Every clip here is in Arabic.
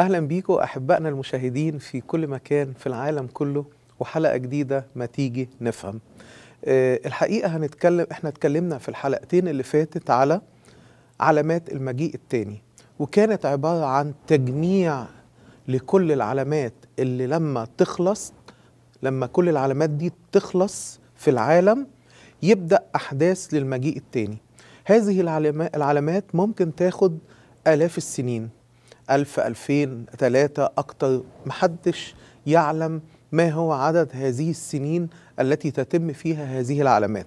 أهلا بيكم أحبائنا المشاهدين في كل مكان في العالم كله وحلقة جديدة ما تيجي نفهم آه، الحقيقة هنتكلم احنا اتكلمنا في الحلقتين اللي فاتت على علامات المجيء الثاني وكانت عبارة عن تجميع لكل العلامات اللي لما تخلص لما كل العلامات دي تخلص في العالم يبدأ أحداث للمجيء الثاني هذه العلامات ممكن تاخد آلاف السنين ألف ألفين ثلاثة أكتر محدش يعلم ما هو عدد هذه السنين التي تتم فيها هذه العلامات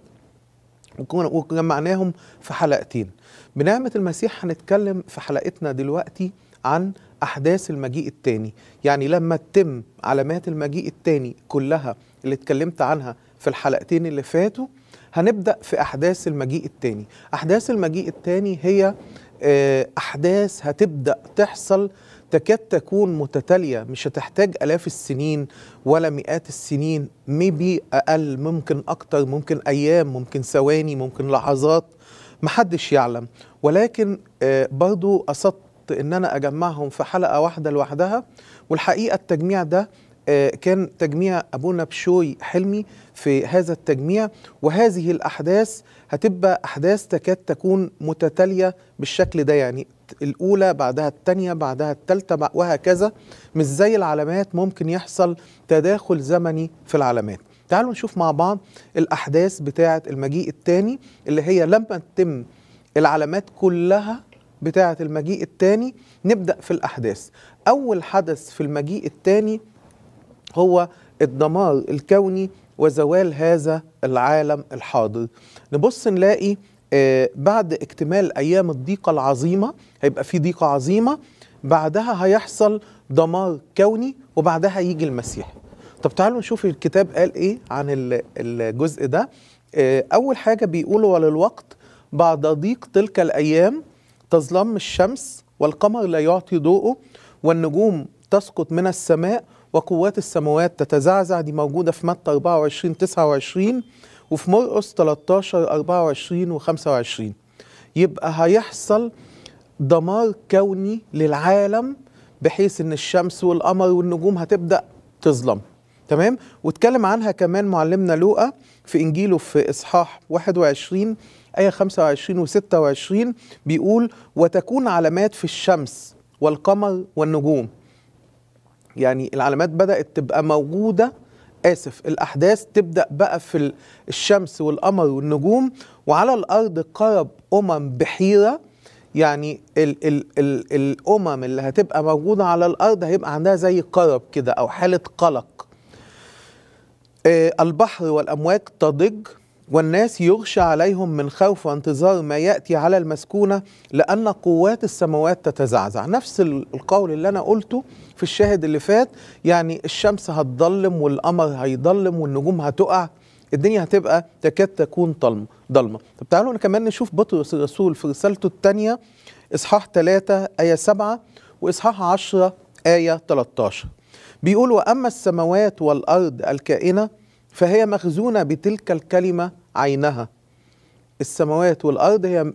وجمعناهم في حلقتين بنعمة المسيح هنتكلم في حلقتنا دلوقتي عن أحداث المجيء الثاني يعني لما تتم علامات المجيء الثاني كلها اللي اتكلمت عنها في الحلقتين اللي فاتوا هنبدأ في أحداث المجيء الثاني أحداث المجيء الثاني هي آه، أحداث هتبدأ تحصل تكاد تكون متتالية مش هتحتاج ألاف السنين ولا مئات السنين ميبي أقل ممكن أكتر ممكن أيام ممكن ثواني ممكن لحظات محدش يعلم ولكن آه، برضو قصدت ان انا اجمعهم في حلقه واحده لوحدها والحقيقه التجميع ده آه، كان تجميع ابونا بشوي حلمي في هذا التجميع وهذه الأحداث هتبقى أحداث تكاد تكون متتالية بالشكل ده يعني الأولى بعدها الثانية بعدها الثالثة وهكذا مش زي العلامات ممكن يحصل تداخل زمني في العلامات تعالوا نشوف مع بعض الأحداث بتاعة المجيء الثاني اللي هي لما تتم العلامات كلها بتاعة المجيء الثاني نبدأ في الأحداث أول حدث في المجيء الثاني هو الدمار الكوني وزوال هذا العالم الحاضر نبص نلاقي آه، بعد اكتمال ايام الضيقه العظيمه هيبقى في ضيقه عظيمه بعدها هيحصل دمار كوني وبعدها يجي المسيح طب تعالوا نشوف الكتاب قال ايه عن الجزء ده آه، اول حاجه بيقولوا وللوقت بعد ضيق تلك الايام تظلم الشمس والقمر لا يعطي ضوءه والنجوم تسقط من السماء وقوات السماوات تتزعزع دي موجودة في متى 24 29 وفي مرقص 13 24 و 25 يبقى هيحصل دمار كوني للعالم بحيث ان الشمس والقمر والنجوم هتبدأ تظلم تمام واتكلم عنها كمان معلمنا لوقا في انجيله في اصحاح 21 ايه 25 و26 بيقول وتكون علامات في الشمس والقمر والنجوم يعني العلامات بدات تبقى موجوده اسف الاحداث تبدا بقى في الشمس والقمر والنجوم وعلى الارض قرب امم بحيره يعني الـ الـ الـ الامم اللي هتبقى موجوده على الارض هيبقى عندها زي قرب كده او حاله قلق آه، البحر والامواج تضج والناس يغشى عليهم من خوف وانتظار ما يأتي على المسكونة لأن قوات السماوات تتزعزع نفس القول اللي أنا قلته في الشاهد اللي فات يعني الشمس هتضلم والقمر هيضلم والنجوم هتقع الدنيا هتبقى تكاد تكون ضلمة ضلمة طب تعالوا كمان نشوف بطرس الرسول في رسالته الثانية إصحاح 3 آية 7 وإصحاح 10 آية 13 بيقول وأما السماوات والأرض الكائنة فهي مخزونة بتلك الكلمة عينها السماوات والأرض هي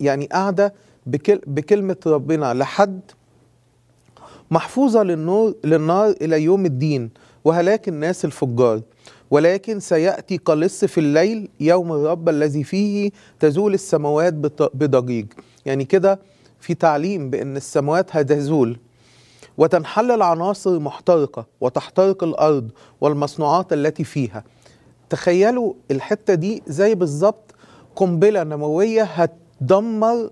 يعني قاعدة بكل بكلمة ربنا لحد محفوظة للنور للنار إلى يوم الدين وهلاك الناس الفجار ولكن سيأتي قلص في الليل يوم الرب الذي فيه تزول السماوات بضجيج يعني كده في تعليم بأن السماوات هتزول وتنحل العناصر محترقة وتحترق الأرض والمصنوعات التي فيها تخيلوا الحته دي زي بالظبط قنبله نوويه هتدمر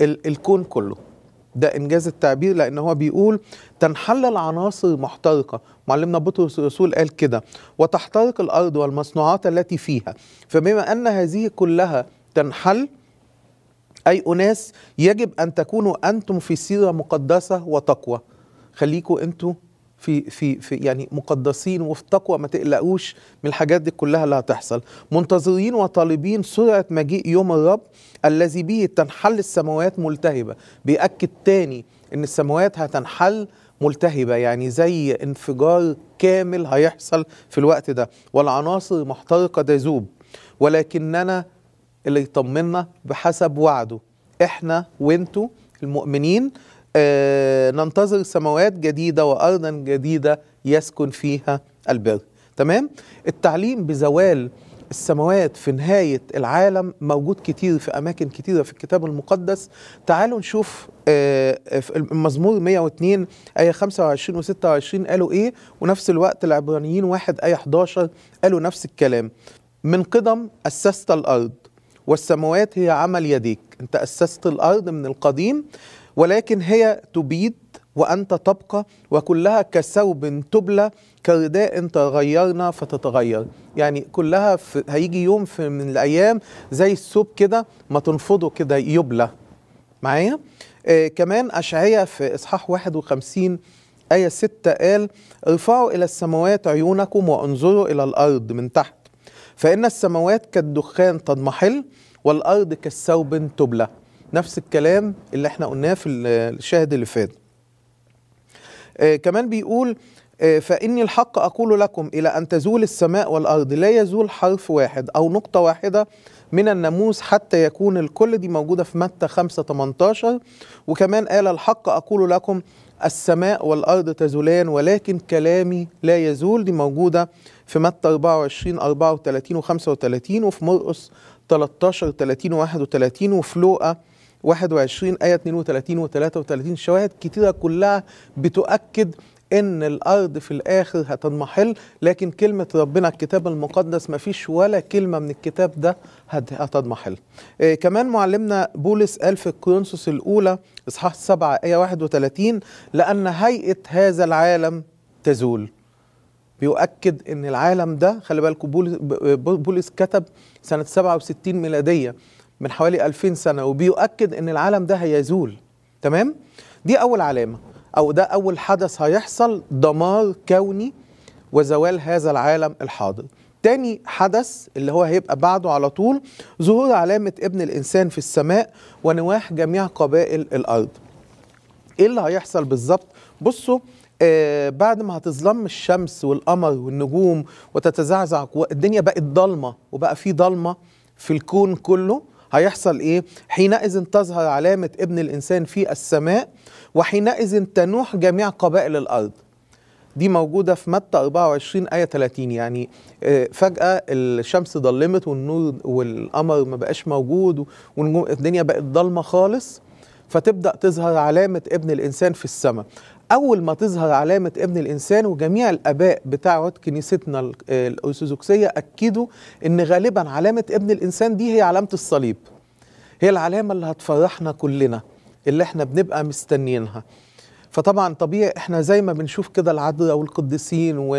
ال الكون كله ده انجاز التعبير لان هو بيقول تنحل العناصر محترقه معلمنا بطرس الرسول قال كده وتحترق الارض والمصنوعات التي فيها فبما ان هذه كلها تنحل اي اناس يجب ان تكونوا انتم في سيره مقدسه وتقوى خليكوا انتم في في في يعني مقدسين وفي تقوى ما تقلقوش من الحاجات دي كلها اللي هتحصل منتظرين وطالبين سرعه مجيء يوم الرب الذي به تنحل السماوات ملتهبه بياكد تاني ان السماوات هتنحل ملتهبه يعني زي انفجار كامل هيحصل في الوقت ده والعناصر محترقه تذوب ولكننا اللي يطمنا بحسب وعده احنا وانتو المؤمنين آه، ننتظر سماوات جديدة وأرضا جديدة يسكن فيها البر تمام التعليم بزوال السماوات في نهاية العالم موجود كتير في أماكن كتيرة في الكتاب المقدس تعالوا نشوف آه، المزمور 102 آية 25 و 26 قالوا إيه ونفس الوقت العبرانيين 1 آية 11 قالوا نفس الكلام من قدم أسست الأرض والسماوات هي عمل يديك أنت أسست الأرض من القديم ولكن هي تبيد وأنت تبقى وكلها كثوب تبلى كرداء تغيرنا فتتغير يعني كلها في هيجي يوم في من الأيام زي الثوب كده ما تنفضه كده يبلى معايا آه كمان أشعية في إصحاح 51 آية 6 قال ارفعوا إلى السماوات عيونكم وانظروا إلى الأرض من تحت فإن السماوات كالدخان تضمحل والأرض كالثوب تبلى نفس الكلام اللي احنا قلناه في الشاهد اللي فات آه كمان بيقول آه فإني الحق أقول لكم إلى أن تزول السماء والأرض لا يزول حرف واحد أو نقطة واحدة من الناموس حتى يكون الكل دي موجودة في متى 5 18 وكمان قال الحق أقول لكم السماء والأرض تزولان ولكن كلامي لا يزول دي موجودة في متى 24 34 و 35 وفي مرقس 13 30 و 31 وفي لوقا 21 آية 32 و 33 شواهد كتيرة كلها بتؤكد ان الارض في الاخر هتنمحل لكن كلمه ربنا الكتاب المقدس ما فيش ولا كلمه من الكتاب ده هتنمحل إيه كمان معلمنا بولس قال في الكورنثوس الاولى اصحاح 7 ايه 31 لان هيئه هذا العالم تزول بيؤكد ان العالم ده خلي بالكم بولس كتب سنه 67 ميلاديه من حوالي 2000 سنة وبيؤكد أن العالم ده هيزول تمام؟ دي أول علامة أو ده أول حدث هيحصل دمار كوني وزوال هذا العالم الحاضر تاني حدث اللي هو هيبقى بعده على طول ظهور علامة ابن الإنسان في السماء ونواح جميع قبائل الأرض إيه اللي هيحصل بالظبط؟ بصوا آه بعد ما هتظلم الشمس والقمر والنجوم وتتزعزع الدنيا بقت ضلمة وبقى في ضلمة في الكون كله هيحصل إيه؟ حينئذ تظهر علامة ابن الإنسان في السماء وحينئذ تنوح جميع قبائل الأرض دي موجودة في متى 24 آية 30 يعني آه، فجأة الشمس ضلمت والنور والقمر ما بقاش موجود والدنيا بقت ضلمة خالص فتبدأ تظهر علامة ابن الإنسان في السماء أول ما تظهر علامة ابن الإنسان وجميع الآباء بتاعة كنيستنا الأرثوذكسية أكدوا إن غالبا علامة ابن الإنسان دي هي علامة الصليب هي العلامة اللي هتفرحنا كلنا اللي احنا بنبقى مستنيينها فطبعا طبيعي احنا زي ما بنشوف كده العذراء والقديسين و...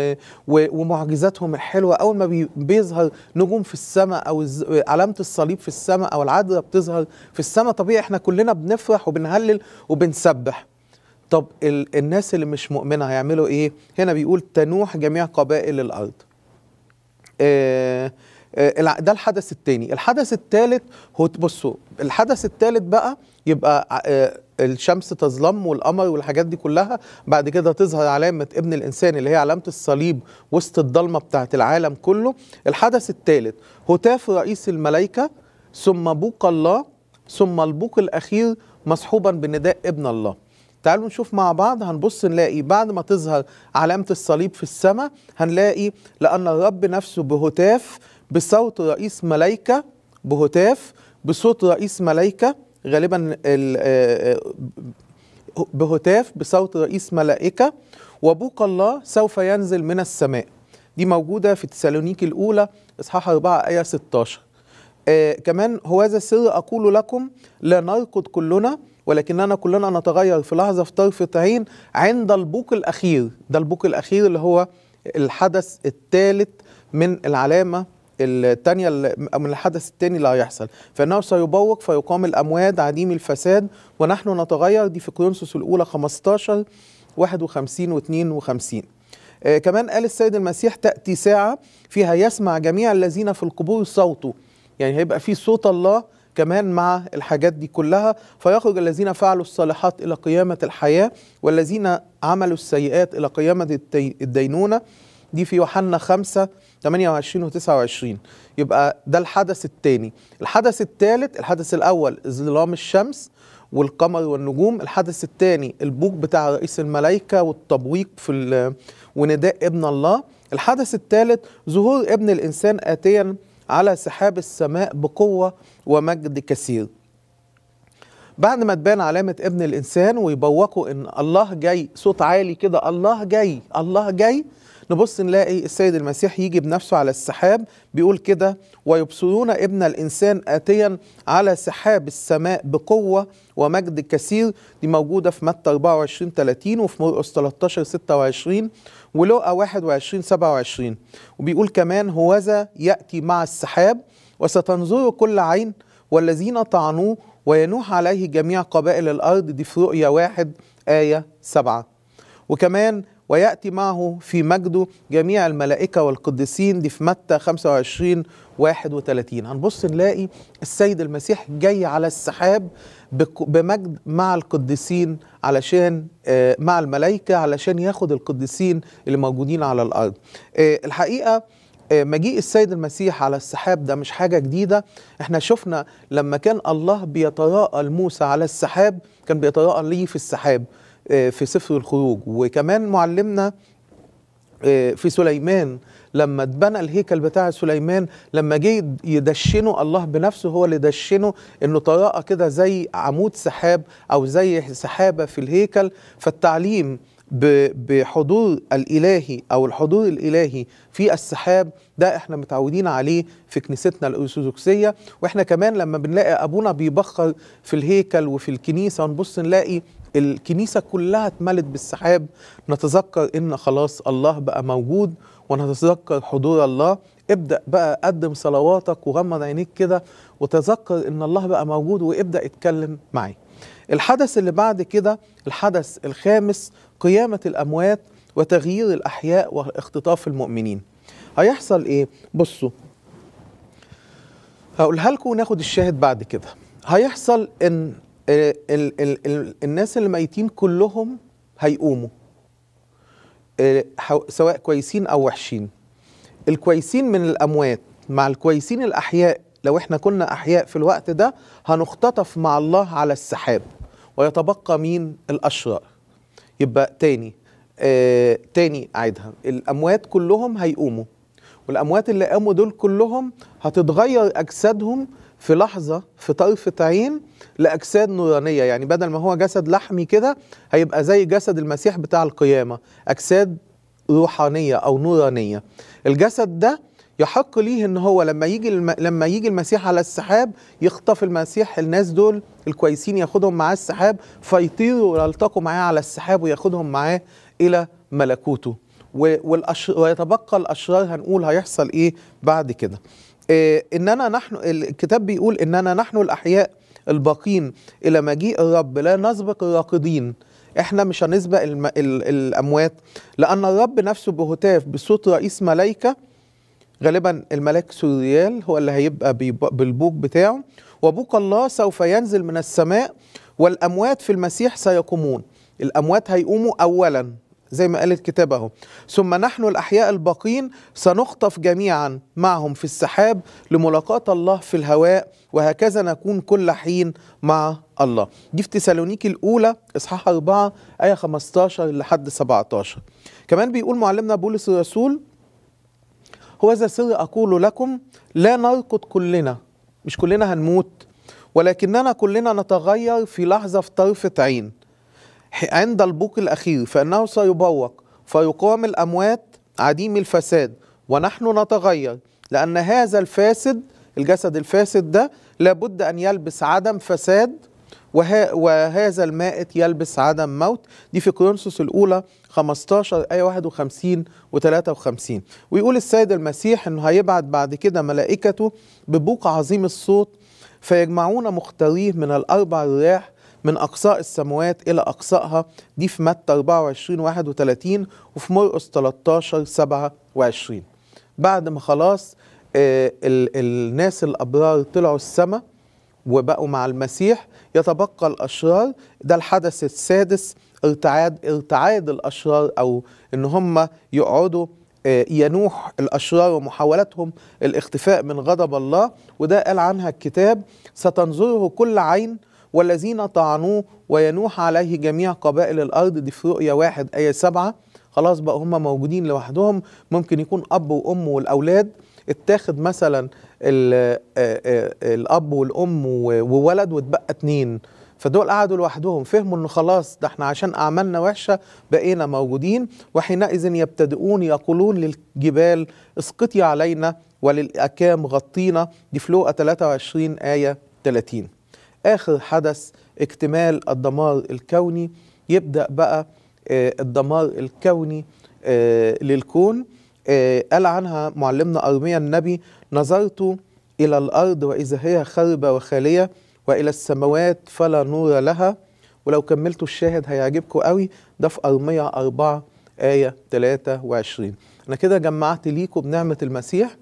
و... ومعجزاتهم الحلوه اول ما بي... بيظهر نجوم في السماء او علامه الصليب في السماء او العذراء بتظهر في السماء طبيعي احنا كلنا بنفرح وبنهلل وبنسبح طب ال الناس اللي مش مؤمنة هيعملوا إيه؟ هنا بيقول تنوح جميع قبائل الأرض آه آه ده الحدث الثاني الحدث الثالث هو بصوا الحدث الثالث بقى يبقى آه الشمس تظلم والقمر والحاجات دي كلها بعد كده تظهر علامة ابن الإنسان اللي هي علامة الصليب وسط الضلمة بتاعة العالم كله الحدث الثالث هتاف رئيس الملائكة ثم بوق الله ثم البوق الأخير مصحوبا بنداء ابن الله تعالوا نشوف مع بعض هنبص نلاقي بعد ما تظهر علامة الصليب في السماء هنلاقي لأن الرب نفسه بهتاف بصوت رئيس ملايكة بهتاف بصوت رئيس ملايكة غالبا آه، آه، بهتاف بصوت رئيس ملائكة وبوق الله سوف ينزل من السماء دي موجودة في تسالونيك الأولى إصحاح 4 آية 16 آه كمان هذا السر أقول لكم لا نرقد كلنا ولكننا كلنا نتغير في لحظة في طرفة عين عند البوق الأخير ده البوق الأخير اللي هو الحدث الثالث من العلامة الثانية من الحدث الثاني اللي هيحصل فإنه سيبوق فيقام الامواد عديم الفساد ونحن نتغير دي في كورنثوس الأولى 15 51 و 52 آه كمان قال السيد المسيح تأتي ساعة فيها يسمع جميع الذين في القبور صوته يعني هيبقى في صوت الله كمان مع الحاجات دي كلها فيخرج الذين فعلوا الصالحات إلى قيامة الحياة والذين عملوا السيئات إلى قيامة الدينونة دي في يوحنا 5 28 و 29 يبقى ده الحدث الثاني الحدث الثالث الحدث الأول ظلام الشمس والقمر والنجوم الحدث الثاني البوق بتاع رئيس الملائكة والتبويق في ونداء ابن الله الحدث الثالث ظهور ابن الإنسان آتيا على سحاب السماء بقوة ومجد كثير بعد ما تبان علامة ابن الإنسان ويبوقوا إن الله جاي صوت عالي كده الله جاي الله جاي نبص نلاقي السيد المسيح يجي بنفسه على السحاب بيقول كده ويبصرون ابن الإنسان آتيا على سحاب السماء بقوة ومجد كثير دي موجودة في متى 24 30 وفي مرقس 13 26 ولوقا 21 27 وبيقول كمان هوذا يأتي مع السحاب وستنظر كل عين والذين طعنوه وينوح عليه جميع قبائل الأرض دي في رؤيا واحد آية سبعة وكمان ويأتي معه في مجده جميع الملائكة والقديسين دي في متى 25 31 هنبص نلاقي السيد المسيح جاي على السحاب بمجد مع القديسين علشان آه، مع الملائكة علشان ياخد القديسين اللي موجودين على الأرض آه، الحقيقة آه، مجيء السيد المسيح على السحاب ده مش حاجة جديدة احنا شفنا لما كان الله بيتراءى لموسى على السحاب كان بيتراءى ليه في السحاب آه، في سفر الخروج وكمان معلمنا آه، في سليمان لما اتبنى الهيكل بتاع سليمان لما جه يدشنه الله بنفسه هو اللي دشنه انه طرقه كده زي عمود سحاب او زي سحابه في الهيكل فالتعليم بحضور الالهي او الحضور الالهي في السحاب ده احنا متعودين عليه في كنيستنا الارثوذكسيه واحنا كمان لما بنلاقي ابونا بيبخر في الهيكل وفي الكنيسه ونبص نلاقي الكنيسة كلها اتملت بالسحاب نتذكر إن خلاص الله بقى موجود ونتذكر حضور الله ابدأ بقى قدم صلواتك وغمض عينيك كده وتذكر إن الله بقى موجود وابدأ اتكلم معي الحدث اللي بعد كده الحدث الخامس قيامة الأموات وتغيير الأحياء واختطاف المؤمنين هيحصل إيه؟ بصوا هقولها لكم وناخد الشاهد بعد كده هيحصل إن ال ال ال الناس اللي ميتين كلهم هيقوموا سواء كويسين او وحشين الكويسين من الاموات مع الكويسين الاحياء لو احنا كنا احياء في الوقت ده هنختطف مع الله على السحاب ويتبقى مين الاشرار يبقى تاني آه تاني اعيدها الاموات كلهم هيقوموا والاموات اللي قاموا دول كلهم هتتغير اجسادهم في لحظة في طرفة عين لأجساد نورانية يعني بدل ما هو جسد لحمي كده هيبقى زي جسد المسيح بتاع القيامة أجساد روحانية أو نورانية الجسد ده يحق ليه ان هو لما يجي الم... لما يجي المسيح على السحاب يخطف المسيح الناس دول الكويسين ياخدهم معاه السحاب فيطيروا ويلتقوا معاه على السحاب وياخدهم معاه الى ملكوته و... والأش... ويتبقى الاشرار هنقول هيحصل ايه بعد كده آه، اننا نحن الكتاب بيقول اننا نحن الاحياء الباقين الى مجيء الرب لا نسبق الراقدين احنا مش هنسبق الم... ال... الاموات لان الرب نفسه بهتاف بصوت رئيس ملائكه غالبا الملاك سوريال هو اللي هيبقى بالبوق بتاعه وبوق الله سوف ينزل من السماء والاموات في المسيح سيقومون الاموات هيقوموا اولا زي ما قال الكتاب اهو ثم نحن الاحياء الباقين سنخطف جميعا معهم في السحاب لملاقاه الله في الهواء وهكذا نكون كل حين مع الله دي في تسالونيكي الاولى اصحاح 4 ايه 15 لحد 17 كمان بيقول معلمنا بولس الرسول هو ذا سر اقول لكم لا نرقد كلنا مش كلنا هنموت ولكننا كلنا نتغير في لحظه في طرفه عين عند البوق الأخير فإنه سيبوق فيقام الأموات عديم الفساد ونحن نتغير لأن هذا الفاسد الجسد الفاسد ده لابد أن يلبس عدم فساد وه... وهذا المائت يلبس عدم موت دي في كورنثوس الأولى 15 آية 51 و 53 ويقول السيد المسيح أنه هيبعت بعد كده ملائكته ببوق عظيم الصوت فيجمعون مختاريه من الأربع رياح من أقصاء السموات إلى أقصائها دي في متى 24 31 وفي مرقس 13 27 بعد ما خلاص آه، الناس الأبرار طلعوا السماء وبقوا مع المسيح يتبقى الأشرار ده الحدث السادس ارتعاد ارتعاد الأشرار أو إن هم يقعدوا آه، ينوح الأشرار ومحاولتهم الاختفاء من غضب الله وده قال عنها الكتاب ستنظره كل عين والذين طعنوه وينوح عليه جميع قبائل الأرض دي في رؤية واحد آية سبعة خلاص بقى هم موجودين لوحدهم ممكن يكون أب وأم والأولاد اتاخد مثلا آه، آه، الأب والأم وولد واتبقى اتنين فدول قعدوا لوحدهم فهموا ان خلاص ده احنا عشان اعمالنا وحشه بقينا موجودين وحينئذ يبتدئون يقولون للجبال اسقطي علينا وللاكام غطينا دي فلوقا 23 ايه 30 آخر حدث اكتمال الدمار الكوني يبدأ بقى آه، الدمار الكوني آه، للكون آه، قال عنها معلمنا أرميا النبي نظرت إلى الأرض وإذا هي خربة وخالية وإلى السماوات فلا نور لها ولو كملتوا الشاهد هيعجبكم قوي ده في أرمية 4 آية 23 أنا كده جمعت ليكم بنعمة المسيح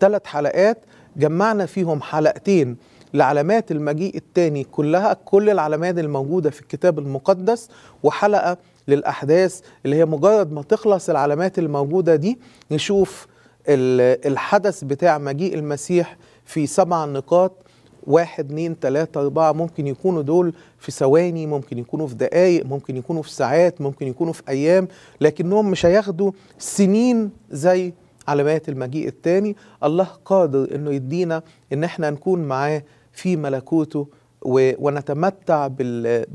ثلاث حلقات جمعنا فيهم حلقتين لعلامات المجيء الثاني كلها كل العلامات الموجودة في الكتاب المقدس وحلقة للأحداث اللي هي مجرد ما تخلص العلامات الموجودة دي نشوف الحدث بتاع مجيء المسيح في سبع نقاط واحد اثنين ثلاثة أربعة ممكن يكونوا دول في ثواني ممكن يكونوا في دقايق ممكن يكونوا في ساعات ممكن يكونوا في أيام لكنهم مش هياخدوا سنين زي علامات المجيء الثاني الله قادر انه يدينا ان احنا نكون معاه في ملكوته ونتمتع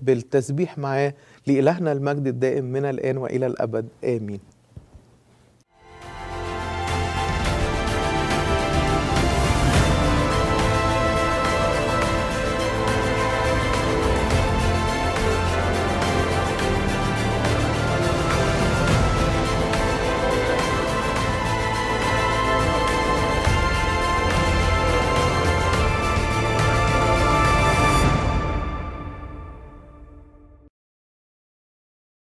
بالتسبيح معاه لإلهنا المجد الدائم من الآن وإلى الأبد آمين